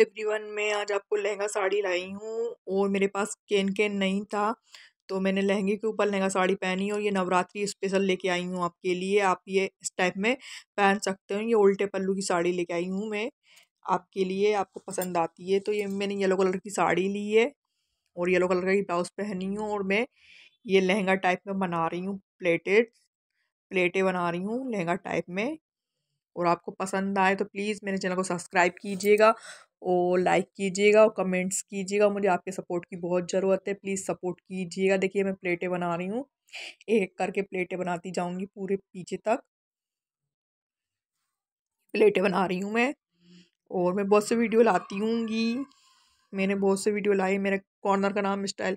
Everyone मैं आज आपको लहंगा साड़ी लाई हूँ और मेरे पास केन केन नहीं था तो मैंने लहंगे के ऊपर लहंगा साड़ी पहनी और ये नवरात्रि स्पेशल लेके आई हूँ आपके लिए आप ये इस टाइप में पहन सकते हो ये उल्टे पल्लू की साड़ी लेके आई हूँ मैं आपके लिए आपको पसंद आती है तो ये मैंने येलो कलर की साड़ी ली है और येलो कलर की ब्लाउज पहनी हूँ और मैं ये लहंगा टाइप में बना रही हूँ प्लेटेड प्लेटें बना रही हूँ लहंगा टाइप में और आपको पसंद आए तो प्लीज़ मेरे चैनल को सब्सक्राइब कीजिएगा और लाइक कीजिएगा और कमेंट्स कीजिएगा मुझे आपके सपोर्ट की बहुत ज़रूरत है प्लीज़ सपोर्ट कीजिएगा देखिए मैं प्लेटें बना रही हूँ एक एक करके प्लेटें बनाती जाऊँगी पूरे पीछे तक प्लेटें बना रही हूँ मैं और मैं बहुत से वीडियो लाती हूँगी मैंने बहुत से वीडियो लाए मेरे कॉर्नर का नाम स्टाइल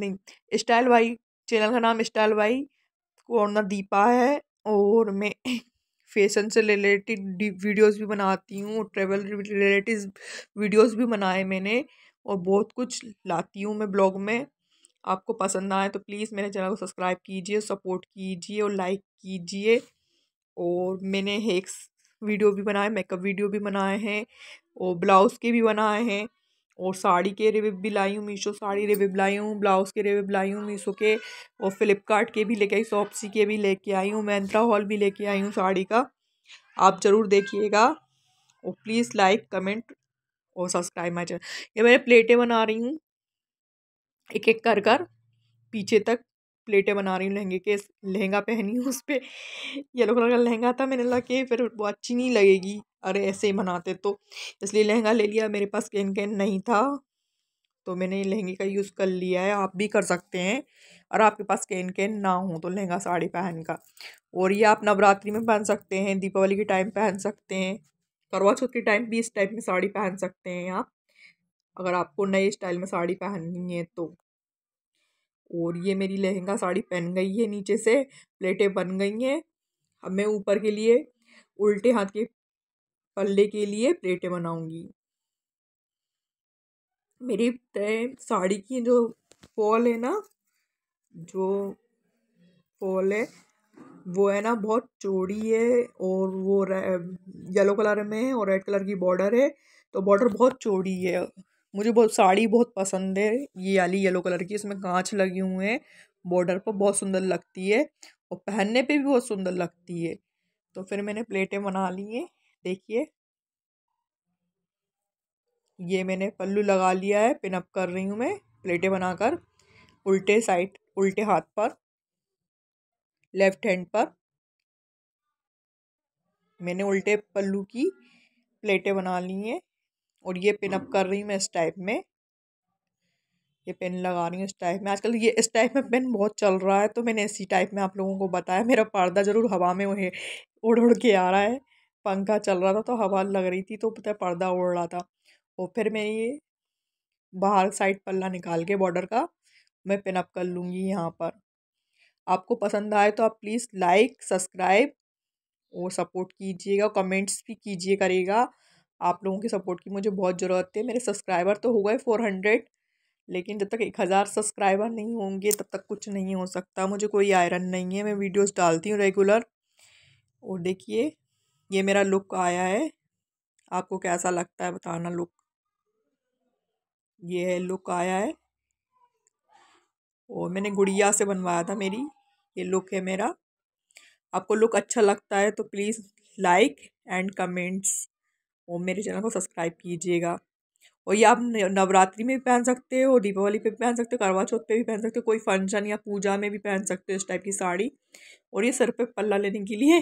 नहीं स्टाइल वाई चैनल का नाम स्टाइल भाई कॉर्नर दीपा है और मैं फैशन से रिलेटेड वीडियोस भी बनाती हूँ ट्रेवल रिलेटेड वीडियोस भी बनाए मैंने और बहुत कुछ लाती हूँ मैं ब्लॉग में आपको पसंद आए तो प्लीज़ मेरे चैनल को सब्सक्राइब कीजिए सपोर्ट कीजिए और लाइक कीजिए और मैंने हेक्स वीडियो भी बनाए मेकअप वीडियो भी बनाए हैं और ब्लाउज़ के भी बनाए हैं और साड़ी के रिविप भी लाई हूँ मीशो साड़ी रिविप लाई हूँ ब्लाउज़ के रिविप लाई हूँ मीशो के और फ़्लिपकार्ट के भी लेके आई सॉपसी के भी लेके आई हूँ मैंत्रा हॉल भी लेके आई हूँ साड़ी का आप ज़रूर देखिएगा और प्लीज़ लाइक कमेंट और सब्सक्राइब माई चैनल ये मैं प्लेटें बना रही हूँ एक एक कर कर पीछे तक प्लेटें बना रही हूँ लहंगे के लहंगा पहनी हूँ उस पर येलो कलर का लहंगा था मैंने लगा कि फिर वो अच्छी नहीं लगेगी अरे ऐसे ही बनाते तो इसलिए लहंगा ले लिया मेरे पास कैन कैन नहीं था तो मैंने लहंगे का यूज़ कर लिया है आप भी कर सकते हैं और आपके पास कैन कैन ना हो तो लहंगा साड़ी पहन का और ये आप नवरात्रि में पहन सकते हैं दीपावली के टाइम पहन सकते हैं करवा चौथ के टाइम भी इस टाइप में साड़ी पहन सकते हैं आप अगर आपको नए स्टाइल में साड़ी पहननी है तो और ये मेरी लहंगा साड़ी पहन गई है नीचे से प्लेटें बन गई हैं अब मैं ऊपर के लिए उल्टे हाथ के पल्ले के लिए प्लेटें बनाऊंगी मेरी साड़ी की जो फॉल है ना जो फॉल है वो है ना बहुत चौड़ी है और वो येलो कलर में है और रेड कलर की बॉर्डर है तो बॉर्डर बहुत चौड़ी है मुझे बहुत साड़ी बहुत पसंद है ये वाली येलो कलर की इसमें कांच लगे हुए हैं बॉर्डर पर बहुत सुंदर लगती है और पहनने पे भी बहुत सुंदर लगती है तो फिर मैंने प्लेटें बना ली हैं देखिए ये मैंने पल्लू लगा लिया है पिनअप कर रही हूँ मैं प्लेटें बनाकर उल्टे साइड उल्टे हाथ पर लेफ्ट हैंड पर मैंने उल्टे पल्लू की प्लेटें बना ली हैं और ये पिन अप हाँ। कर रही हूँ मैं इस टाइप में ये पेन लगा रही हूँ इस टाइप में आजकल ये इस टाइप में पेन बहुत चल रहा है तो मैंने इसी टाइप में आप लोगों को बताया मेरा पर्दा ज़रूर हवा में उड़ उड़ के आ रहा है पंखा चल रहा था तो हवा लग रही थी तो पता पर्दा उड़ रहा था और फिर मैं ये बाहर साइड पल्ला निकाल के बॉर्डर का मैं पिन अप कर लूँगी यहाँ पर आपको पसंद आए तो आप प्लीज़ लाइक सब्सक्राइब और सपोर्ट कीजिएगा कमेंट्स भी कीजिए करेगा आप लोगों के सपोर्ट की मुझे बहुत ज़रूरत है मेरे सब्सक्राइबर तो हो गए फोर हंड्रेड लेकिन जब तक एक हज़ार सब्सक्राइबर नहीं होंगे तब तक कुछ नहीं हो सकता मुझे कोई आयरन नहीं है मैं वीडियोस डालती हूँ रेगुलर और देखिए ये मेरा लुक आया है आपको कैसा लगता है बताना लुक ये है लुक आया है और मैंने गुड़िया से बनवाया था मेरी ये लुक है मेरा आपको लुक अच्छा लगता है तो प्लीज़ लाइक एंड कमेंट्स और मेरे चैनल को सब्सक्राइब कीजिएगा और ये आप नवरात्रि में भी पहन सकते हो दीपावली पे भी पहन सकते हो करवा चौथ पे भी पहन सकते हो कोई फंक्शन या पूजा में भी पहन सकते हो इस टाइप की साड़ी और ये सर पे पल्ला लेने के लिए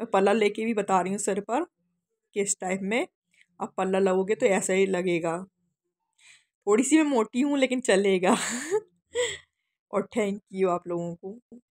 मैं पल्ला लेके भी बता रही हूँ सर पर कि इस टाइप में आप पल्ला लगोगे तो ऐसा ही लगेगा थोड़ी सी मैं मोटी हूँ लेकिन चलेगा और थैंक यू आप लोगों को